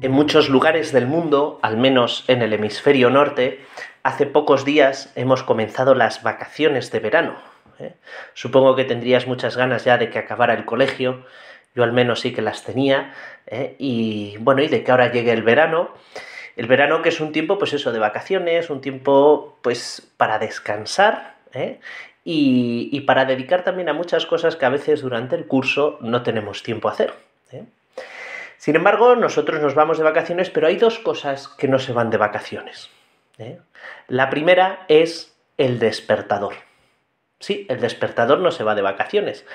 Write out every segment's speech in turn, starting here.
En muchos lugares del mundo, al menos en el hemisferio norte, hace pocos días hemos comenzado las vacaciones de verano. ¿eh? Supongo que tendrías muchas ganas ya de que acabara el colegio, yo al menos sí que las tenía, ¿eh? y bueno, y de que ahora llegue el verano. El verano que es un tiempo, pues eso, de vacaciones, un tiempo, pues, para descansar, ¿eh? y, para dedicar también a muchas cosas que a veces durante el curso no tenemos tiempo a hacer. Sin embargo, nosotros nos vamos de vacaciones, pero hay dos cosas que no se van de vacaciones. ¿eh? La primera es el despertador. Sí, el despertador no se va de vacaciones.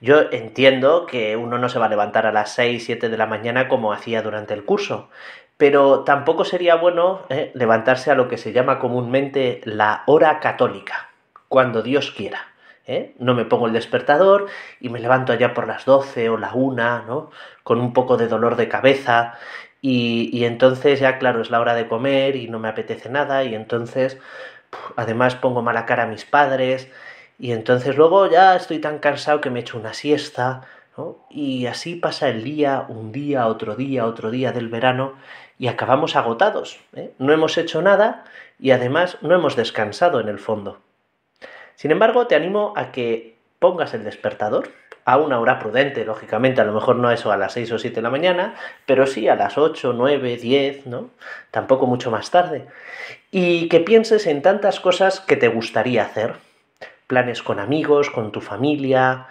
Yo entiendo que uno no se va a levantar a las 6, 7 de la mañana como hacía durante el curso, pero tampoco sería bueno ¿eh? levantarse a lo que se llama comúnmente la hora católica, cuando Dios quiera. ¿eh? No me pongo el despertador y me levanto allá por las 12 o la 1, ¿no? Con un poco de dolor de cabeza y, entonces ya, claro, es la hora de comer y no me apetece nada y entonces, además, pongo mala cara a mis padres y entonces luego ya estoy tan cansado que me echo una siesta, Y así pasa el día, un día, otro día, otro día del verano y acabamos agotados. ¿eh? No hemos hecho nada y además no hemos descansado en el fondo. Sin embargo, te animo a que pongas el despertador a una hora prudente, lógicamente, a lo mejor no eso a las 6 o 7 de la mañana, pero sí a las 8, 9, 10, ¿no? Tampoco mucho más tarde. Y que pienses en tantas cosas que te gustaría hacer. Planes con amigos, con tu familia,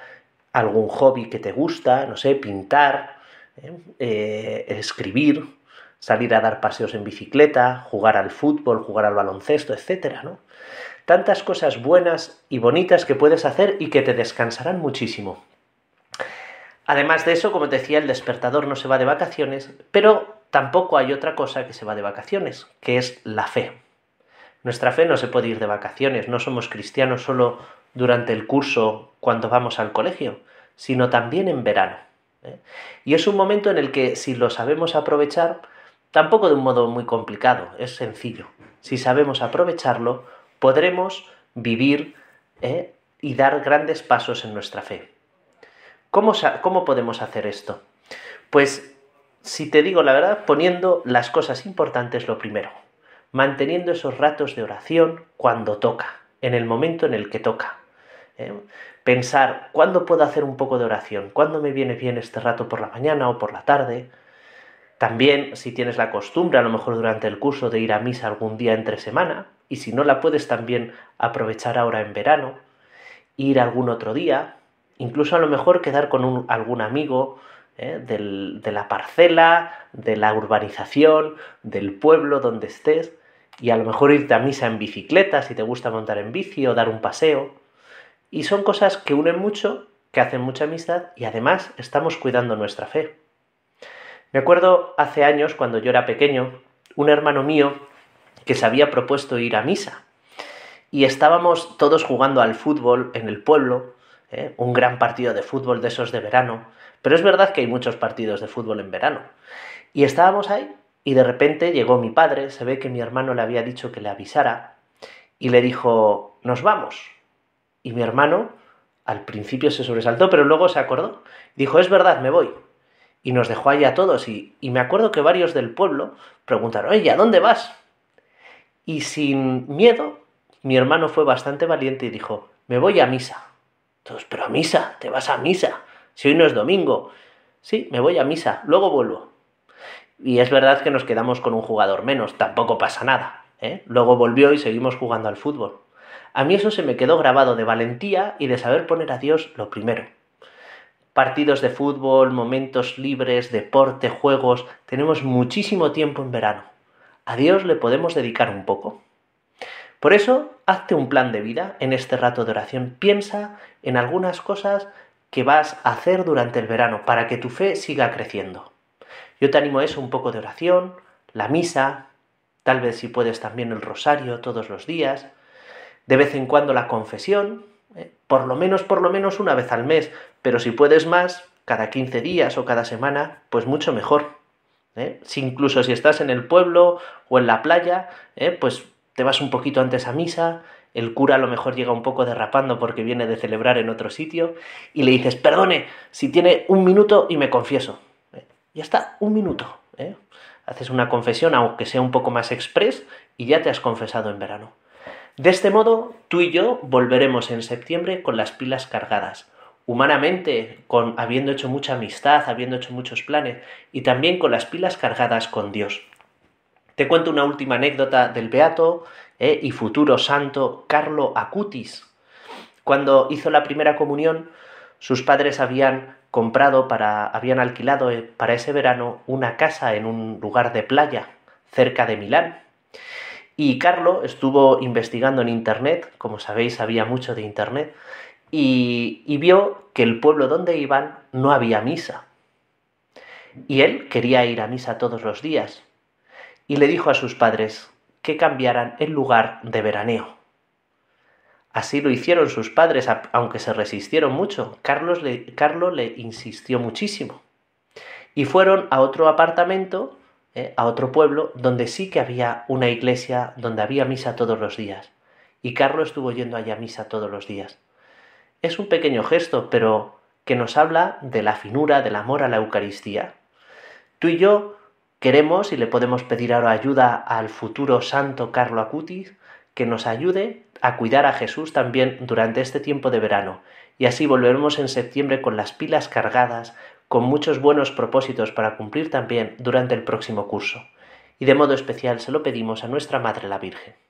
algún hobby que te gusta, no sé, pintar, ¿eh? Eh, escribir, salir a dar paseos en bicicleta, jugar al fútbol, jugar al baloncesto, etcétera, ¿no? tantas cosas buenas y bonitas que puedes hacer y que te descansarán muchísimo. Además de eso, como te decía, el despertador no se va de vacaciones, pero tampoco hay otra cosa que se va de vacaciones, que es la fe. Nuestra fe no se puede ir de vacaciones, no somos cristianos solo durante el curso cuando vamos al colegio, sino también en verano. ¿eh? Y es un momento en el que si lo sabemos aprovechar, tampoco de un modo muy complicado, es sencillo. Si sabemos aprovecharlo, podremos vivir eh, y dar grandes pasos en nuestra fe. ¿Cómo, ¿Cómo podemos hacer esto? Pues, si te digo la verdad, poniendo las cosas importantes lo primero, manteniendo esos ratos de oración cuando toca, en el momento en el que toca. Eh. Pensar, ¿cuándo puedo hacer un poco de oración? ¿Cuándo me viene bien este rato por la mañana o por la tarde? También, si tienes la costumbre, a lo mejor durante el curso, de ir a misa algún día entre semana, y si no la puedes también aprovechar ahora en verano, ir algún otro día, incluso a lo mejor quedar con algún amigo ¿eh? de la parcela, de la urbanización, del pueblo donde estés, y a lo mejor irte a misa en bicicleta si te gusta montar en bici o dar un paseo. Y son cosas que unen mucho, que hacen mucha amistad y además estamos cuidando nuestra fe. Me acuerdo hace años, cuando yo era pequeño, un hermano mío que se había propuesto ir a misa. Y estábamos todos jugando al fútbol en el pueblo, ¿eh? un gran partido de fútbol de esos de verano, pero es verdad que hay muchos partidos de fútbol en verano. Y estábamos ahí y de repente llegó mi padre, se ve que mi hermano le había dicho que le avisara y le dijo, nos vamos. Y mi hermano al principio se sobresaltó, pero luego se acordó. Dijo, es verdad, me voy y nos dejó allá a todos. Y, me acuerdo que varios del pueblo preguntaron, oye, ¿a dónde vas? Y sin miedo, mi hermano fue bastante valiente y dijo, me voy a misa. Entonces, pero a misa, te vas a misa. Si hoy no es domingo. Sí, me voy a misa, luego vuelvo. Y es verdad que nos quedamos con un jugador menos, tampoco pasa nada. ¿eh? Luego volvió y seguimos jugando al fútbol. A mí eso se me quedó grabado de valentía y de saber poner a Dios lo primero. Partidos de fútbol, momentos libres, deporte, juegos, tenemos muchísimo tiempo en verano a Dios le podemos dedicar un poco. Por eso, hazte un plan de vida en este rato de oración. Piensa en algunas cosas que vas a hacer durante el verano para que tu fe siga creciendo. Yo te animo a eso, un poco de oración, la misa, tal vez si puedes también el rosario todos los días, de vez en cuando la confesión, ¿eh? por lo menos, por lo menos una vez al mes, pero si puedes más, cada 15 días o cada semana, pues mucho mejor. ¿eh? Si incluso si estás en el pueblo o en la playa, ¿eh? pues te vas un poquito antes a misa, el cura a lo mejor llega un poco derrapando porque viene de celebrar en otro sitio y le dices, perdone, si tiene un minuto y me confieso. ¿eh? Ya está, un minuto. Haces una confesión, aunque sea un poco más express, y ya te has confesado en verano. De este modo, tú y yo volveremos en septiembre con las pilas cargadas, humanamente, con, habiendo hecho mucha amistad, habiendo hecho muchos planes, y también con las pilas cargadas con Dios. Te cuento una última anécdota del beato ¿eh? y futuro santo Carlo Acutis. Cuando hizo la primera comunión, sus padres habían comprado para, habían alquilado eh, para ese verano una casa en un lugar de playa cerca de Milán. Y Carlo estuvo investigando en internet, como sabéis, había mucho de internet, y, vio que el pueblo donde iban no había misa. Y él quería ir a misa todos los días. Y le dijo a sus padres que cambiaran el lugar de veraneo. Así lo hicieron sus padres, aunque se resistieron mucho. Carlos le, le insistió muchísimo. Y fueron a otro apartamento, eh, a otro pueblo, donde sí que había una iglesia, donde había misa todos los días. Y Carlos estuvo yendo allá a misa todos los días. Es un pequeño gesto, pero que nos habla de la finura, del amor a la Eucaristía. Tú y yo queremos y le podemos pedir ahora ayuda al futuro santo Carlo Acutis que nos ayude a cuidar a Jesús también durante este tiempo de verano. Y así volveremos en septiembre con las pilas cargadas, con muchos buenos propósitos para cumplir también durante el próximo curso. Y de modo especial se lo pedimos a nuestra Madre la Virgen.